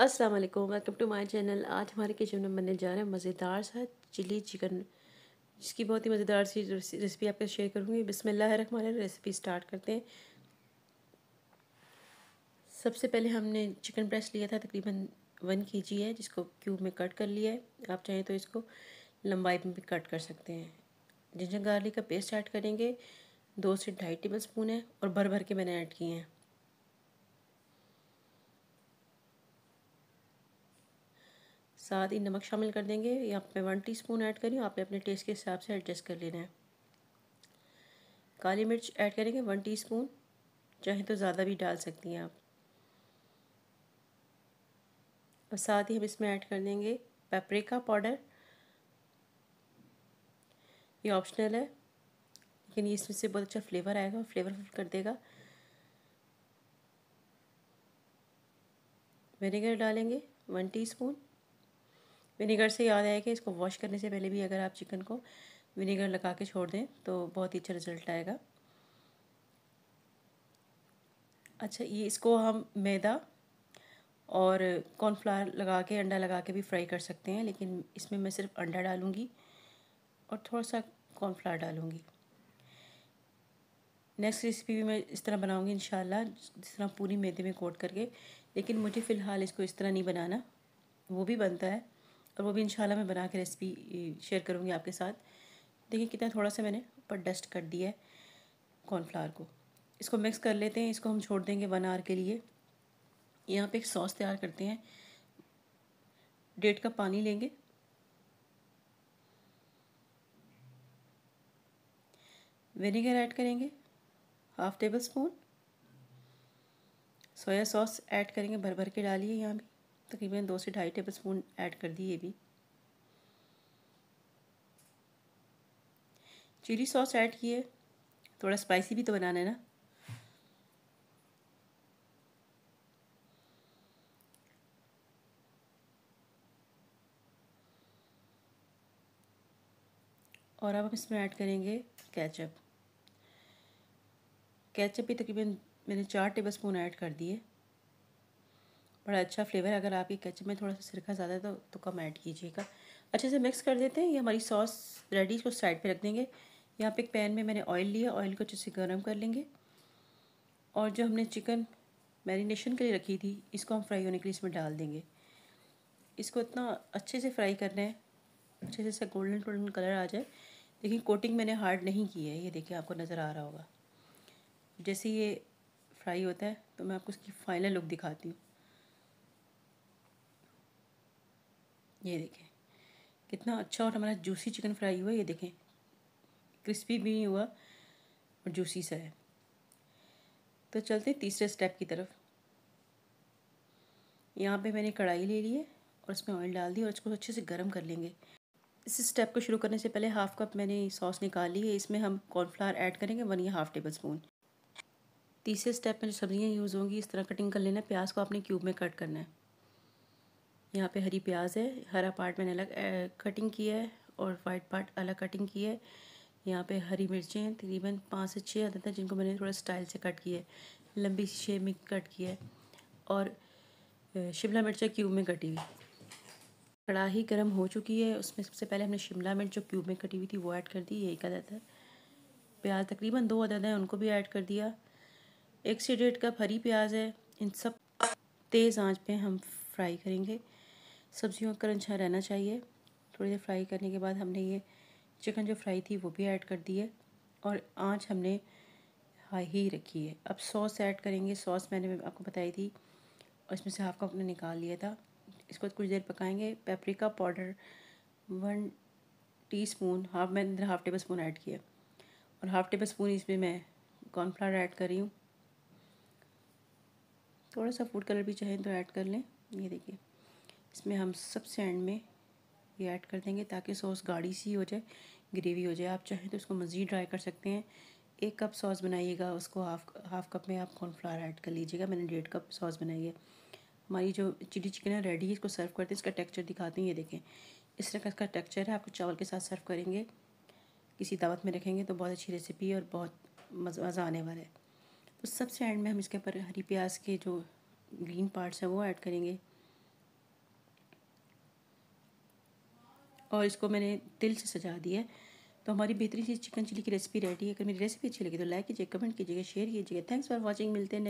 अस्सलाम वालेकुम welcome to my channel आज हमारे किचन में बनने जा रहे हैं मज़ेदार सा चिली चिकन जिसकी बहुत ही मज़ेदार सी रेसिपी आपके शेयर करूँगी बिसमिल्लाह रेसिपी स्टार्ट करते हैं सबसे पहले हमने चिकन ब्रेस्ट लिया था तकरीबन वन के जी है जिसको क्यूब में कट कर लिया है आप चाहें तो इसको लंबाई में भी कट कर सकते हैं जिंजर गार्लिक का पेस्ट ऐड करेंगे दो से ढाई टेबल स्पून है और भर भर के मैंने ऐड किए हैं साथ ही नमक शामिल कर देंगे यहाँ पे वन टीस्पून ऐड करी आपने अपने टेस्ट के हिसाब से एडजस्ट कर लेना है काली मिर्च ऐड करेंगे वन टीस्पून चाहे तो ज़्यादा भी डाल सकती हैं आप और साथ ही हम इसमें ऐड कर देंगे पेपरिका पाउडर ये ऑप्शनल है लेकिन ये इसमें से बहुत अच्छा फ्लेवर आएगा फ्लेवर फुल कर देगा विनेगर डालेंगे वन टीस्पून विनेगर से याद आया कि इसको वॉश करने से पहले भी अगर आप चिकन को विनेगर लगा के छोड़ दें तो बहुत ही अच्छा रिजल्ट आएगा अच्छा ये इसको हम मैदा और कॉर्नफ्लावर लगा के अंडा लगा के भी फ्राई कर सकते हैं लेकिन इसमें मैं सिर्फ अंडा डालूँगी और थोड़ा सा कॉर्नफ्लावर डालूँगी नेक्स्ट रेसिपी भी मैं इस तरह बनाऊँगी इन जिस तरह पूरी मैदे में कोट करके लेकिन मुझे फ़िलहाल इसको इस तरह नहीं बनाना वो भी बनता है और वो भी इंशाल्लाह मैं बना के रेसिपी शेयर करूँगी आपके साथ देखिए कितना थोड़ा सा मैंने ऊपर डस्ट कर दिया है कॉर्नफ्लावर को इसको मिक्स कर लेते हैं इसको हम छोड़ देंगे वन आवर के लिए यहाँ पे एक सॉस तैयार करते हैं डेढ़ कप पानी लेंगे विनेगर ऐड करेंगे half tablespoon soya sauce add करेंगे भर भर के डालिए यहाँ भी तकरीबन दो से ढाई टेबल स्पून ऐड कर दी ये भी चिली सॉस ऐड किए थोड़ा स्पाइसी भी तो बनाना है ना और अब हम इसमें ऐड करेंगे कैचअप कैचअप भी तकरीबन मैंने चार टेबल स्पून ऐड कर दिए बड़ा अच्छा फ्लेवर अगर आपकी केचप में थोड़ा सा सिरका ज़्यादा है तो, तो कम ऐड कीजिएगा अच्छे से मिक्स कर देते हैं ये हमारी सॉस रेडी इसको साइड पे रख देंगे यहाँ पे एक पैन में मैंने ऑयल लिया ऑयल को अच्छे से गर्म कर लेंगे और जो हमने चिकन मैरिनेशन के लिए रखी थी इसको हम फ्राई होने के लिए इसमें डाल देंगे इसको इतना अच्छे से फ्राई करना है अच्छे से इसका गोल्डन गोल्डन कलर आ जाए लेकिन कोटिंग मैंने हार्ड नहीं की है ये देखिए आपको नज़र आ रहा होगा जैसे ये फ्राई होता है तो मैं आपको उसकी फाइनल लुक दिखाती हूँ ये देखें कितना अच्छा और हमारा जूसी चिकन फ्राई हुआ ये देखें क्रिस्पी भी हुआ और जूसी सा है तो चलते तीसरे स्टेप की तरफ यहाँ पे मैंने कढ़ाई ले ली है और इसमें ऑयल डाल दी और इसको अच्छे से गर्म कर लेंगे इस स्टेप को शुरू करने से पहले हाफ़ कप मैंने सॉस निकाल ली है इसमें हम कॉर्नफ्लावर ऐड करेंगे वन या हाफ़ टेबल स्पून तीसरे स्टेप में जो सब्ज़ियाँ यूज़ होंगी इस तरह कटिंग कर लेना प्याज को आपने क्यूब में कट करना है यहाँ पे हरी प्याज है हरा पार्ट मैंने अलग कटिंग किया है और वाइट पार्ट अलग कटिंग की है यहाँ पे हरी मिर्चें हैं तकरीबन पाँच से छः आदत हैं जिनको मैंने थोड़ा स्टाइल से कट किया है लंबी शेप में कट किया है और शिमला मिर्च क्यूब में कटी हुई कढ़ाही गर्म हो चुकी है उसमें सबसे पहले हमने शिमला मिर्च जो क्यूब में कटी हुई थी वो ऐड कर दी यही एक अदद है प्याज तकरीबन दो अदद हैं उनको भी ऐड कर दिया एक से डेढ़ कप हरी प्याज है इन सब तेज़ आंच पे हम फ्राई करेंगे सब्जियों का करंचा अच्छा रहना चाहिए थोड़ी देर फ्राई करने के बाद हमने ये चिकन जो फ्राई थी वो भी ऐड कर दी है और आँच हमने हाई ही रखी है अब सॉस ऐड करेंगे सॉस मैंने आपको बताई थी और इसमें से हाफ कप हमने निकाल लिया था इसको कुछ देर पकाएंगे paprika powder one teaspoon half मैंने अंदर हाफ़ टेबल स्पून ऐड किया और हाफ़ टेबल स्पून इसमें मैं कॉर्नफ्लावर ऐड कर रही हूँ थोड़ा सा फूड कलर भी चाहें तो ऐड कर लें ये देखिए इसमें हम सबसे एंड में ये ऐड कर देंगे ताकि सॉस गाढ़ी सी हो जाए ग्रेवी हो जाए आप चाहें तो इसको मज़ीद ड्राई कर सकते हैं एक कप सॉस बनाइएगा उसको हाफ हाफ कप में आप कॉर्नफ्लावर ऐड कर लीजिएगा मैंने डेढ़ कप सॉस बनाई है हमारी जो चिली चिकन है रेडी है इसको सर्व करते हैं इसका टेक्चर दिखाते हैं ये देखें इस तरह का इसका टेक्चर है आपको चावल के साथ सर्व करेंगे किसी दावत में रखेंगे तो बहुत अच्छी रेसिपी और बहुत मज़ा आने वाला है तो सबसे एंड में हम इसके ऊपर हरी प्याज के जो ग्रीन पार्ट्स हैं वो ऐड करेंगे और इसको मैंने तिल से सजा दिया है तो हमारी बेहतरीन चीज़ चिकन चिली की रेसिपी रेडी है अगर मेरी रेसिपी अच्छी लगी तो लाइक कीजिए कमेंट कीजिएगा शेयर कीजिएगा थैंक्स फॉर वॉचिंग मिलते हैं